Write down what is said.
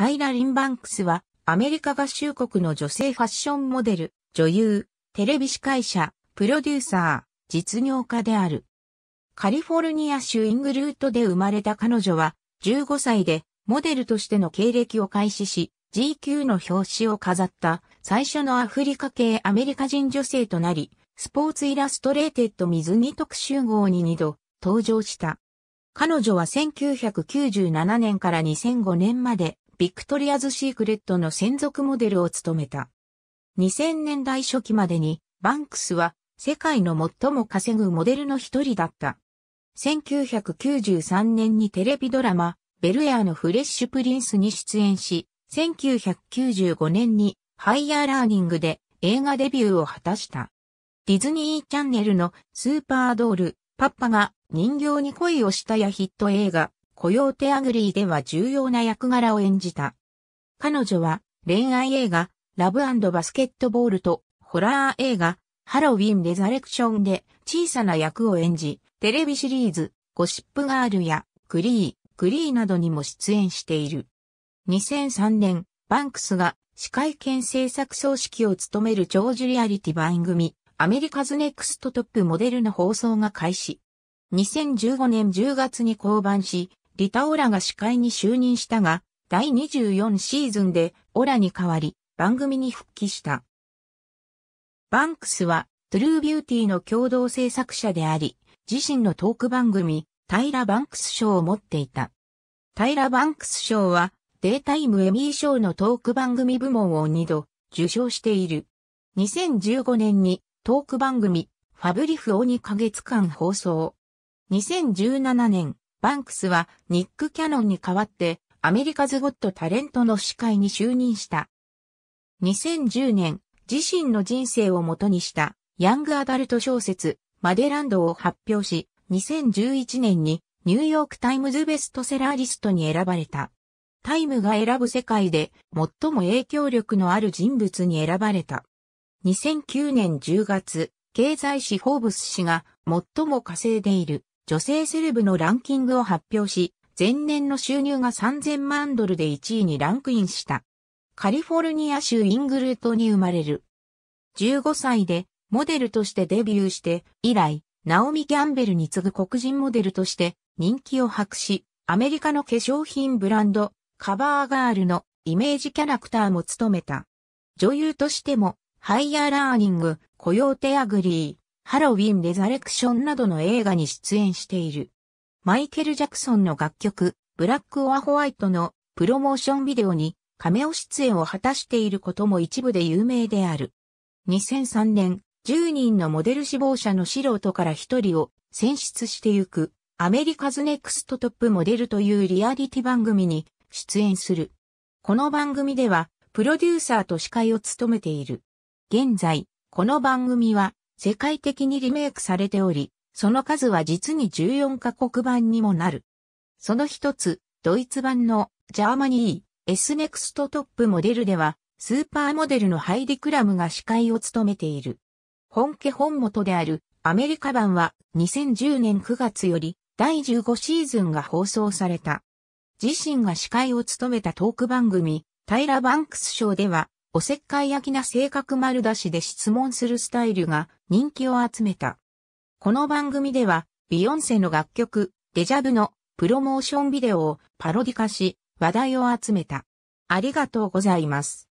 タイラ・リンバンクスは、アメリカ合衆国の女性ファッションモデル、女優、テレビ司会者、プロデューサー、実業家である。カリフォルニア州イングルートで生まれた彼女は、15歳でモデルとしての経歴を開始し、GQ の表紙を飾った最初のアフリカ系アメリカ人女性となり、スポーツイラストレーテッド水に特集号に2度登場した。彼女は1997年から2005年までビクトリアズ・シークレットの専属モデルを務めた。2000年代初期までに、バンクスは世界の最も稼ぐモデルの一人だった。1993年にテレビドラマ、ベルエアのフレッシュプリンスに出演し、1995年にハイヤーラーニングで映画デビューを果たした。ディズニーチャンネルのスーパードール、パッパが人形に恋をしたやヒット映画、コヨーテ・アグリーでは重要な役柄を演じた。彼女は恋愛映画、ラブバスケットボールとホラー映画、ハロウィン・レザレクションで小さな役を演じ、テレビシリーズ、ゴシップガールやクリー、クリーなどにも出演している。2003年、バンクスが司会兼制作総指揮を務める長寿リアリティ番組、アメリカズネクストトップモデルの放送が開始。2015年10月に降板し、リタ・オラが司会に就任したが、第24シーズンでオラに代わり番組に復帰した。バンクスはトゥルービューティーの共同制作者であり、自身のトーク番組、タイラ・バンクス賞を持っていた。タイラ・バンクス賞は、データイムエミー賞のトーク番組部門を2度受賞している。2015年にトーク番組、ファブリフを2ヶ月間放送。2017年、バンクスはニック・キャノンに代わってアメリカズ・ゴット・タレントの司会に就任した。2010年、自身の人生をもとにしたヤングアダルト小説マデランドを発表し、2011年にニューヨークタイムズベストセラーリストに選ばれた。タイムが選ぶ世界で最も影響力のある人物に選ばれた。2009年10月、経済誌フォーブス氏が最も稼いでいる女性セレブのランキングを発表し、前年の収入が3000万ドルで1位にランクインした。カリフォルニア州イングルートに生まれる。15歳でモデルとしてデビューして、以来、ナオミ・ギャンベルに次ぐ黒人モデルとして人気を博し、アメリカの化粧品ブランド、カバーガールのイメージキャラクターも務めた。女優としても、ハイヤーラーニング、雇用手アグリー。ハロウィン・レザレクションなどの映画に出演している。マイケル・ジャクソンの楽曲、ブラック・オア・ホワイトのプロモーションビデオにカメオ出演を果たしていることも一部で有名である。2003年、10人のモデル志望者の素人から1人を選出してゆく、アメリカズネクストトップモデルというリアリティ番組に出演する。この番組では、プロデューサーと司会を務めている。現在、この番組は、世界的にリメイクされており、その数は実に14カ国版にもなる。その一つ、ドイツ版のジャーマニー S ネクストトップモデルでは、スーパーモデルのハイディクラムが司会を務めている。本家本元であるアメリカ版は2010年9月より第15シーズンが放送された。自身が司会を務めたトーク番組、タイラ・バンクス賞では、おせっかい焼きな性格丸出しで質問するスタイルが人気を集めた。この番組では、ビヨンセの楽曲、デジャブのプロモーションビデオをパロディ化し、話題を集めた。ありがとうございます。